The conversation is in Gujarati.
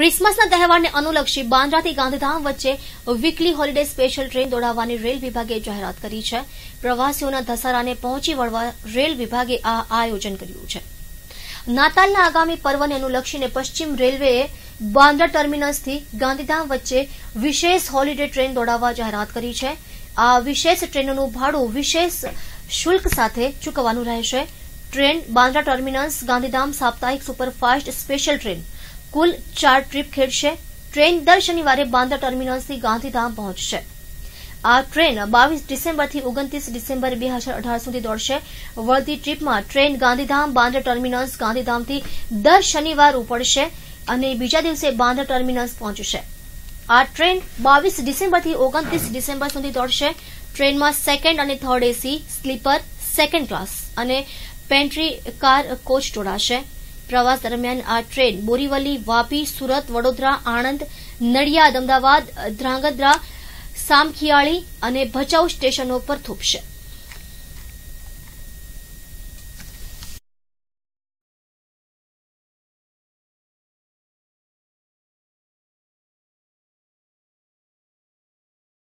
ક્રિસમસના તહેવારને અનુલક્ષી બાંદ્રાથી ગાંધીધામ વચ્ચે વીકલી હોલિડે સ્પેશિયલ ટ્રેન દોડાવવાની રેલ વિભાગે જાહેરાત કરી છે પ્રવાસીઓના ધસારાને પહોંચી વળવા રેલ વિભાગે આ આયોજન કર્યું છે નાતાલના આગામી પર્વને અનુલક્ષીને પશ્ચિમ રેલવેએ બાંદ્રા ટર્મિનસથી ગાંધીધામ વચ્ચે વિશેષ હોલિડે ટ્રેન દોડાવવા જાહેરાત કરી છે આ વિશેષ ટ્રેનોનું ભાડું વિશેષ શુલ્ક સાથે ચૂકવવાનું રહેશે ટ્રેન બાંદ્રા ટર્મિનસ ગાંધીધામ સાપ્તાહિક સુપરફાસ્ટ સ્પેશિયલ ટ્રેન કુલ ચાર ટ્રીપ ખેડશે ટ્રેન દર શનિવારે બાંદ્રા ટર્મિનલથી ગાંધીધામ પહોંચશે આ ટ્રેન બાવીસ ડિસેમ્બરથી ઓગણત્રીસ ડિસેમ્બર બે હજાર અઢાર સુધી દોડશે વળતી ટ્રીપમાં ટ્રેન ગાંધીધામ બાંદ્રા ટર્મિનલ્સ ગાંધીધામથી દર શનિવાર ઉપડશે અને બીજા દિવસે બાંદ્રા ટર્મિનલ્સ પહોંચશે આ ટ્રેન બાવીસ ડિસેમ્બરથી ઓગણત્રીસ ડિસેમ્બર સુધી દોડશે ટ્રેનમાં સેકન્ડ અને third AC sleeper second class અને પેન્ટ્રી કાર કોચ જોડાશે પ્રવાસ દરમિયાન આ ટ્રેન બોરીવલી વાપી સુરત વડોદરા આણંદ નડિયાદ અમદાવાદ ધ્રાંગધ્રા સામખિયાળી અને ભચાઉ સ્ટેશનો પર થોપશે